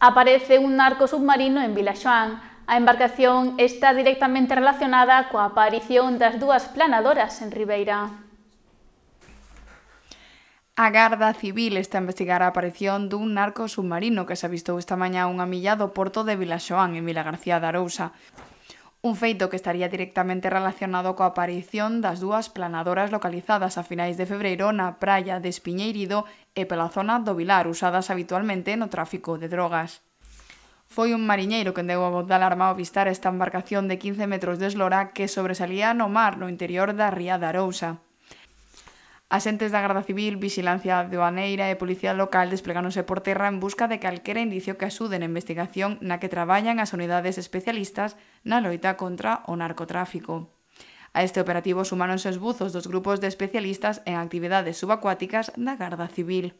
aparece un narco submarino en Vilaxoán. A embarcación está directamente relacionada coa aparición das dúas planadoras en Ribeira. A Garda Civil está a investigar a aparición dun narco submarino que se avistou esta mañá un amillado porto de Vilaxoán, en Vilagarcía de Arousa. Un feito que estaría directamente relacionado coa aparición das dúas planadoras localizadas a finais de febreiro na praia de Espiñeirido e pola zona do Vilar, usadas habitualmente no tráfico de drogas. Foi un mariñeiro que deu a voz de alarma ao vistar esta embarcación de 15 metros de eslora que sobresalía no mar no interior da ría da Arousa. Asentes da Garda Civil, Vixilancia Aduaneira e Policía Local desplegáronse por terra en busca de calquera indicio que asuden a investigación na que traballan as unidades especialistas na loita contra o narcotráfico. A este operativo sumáronse os buzos dos grupos de especialistas en actividades subacuáticas da Garda Civil.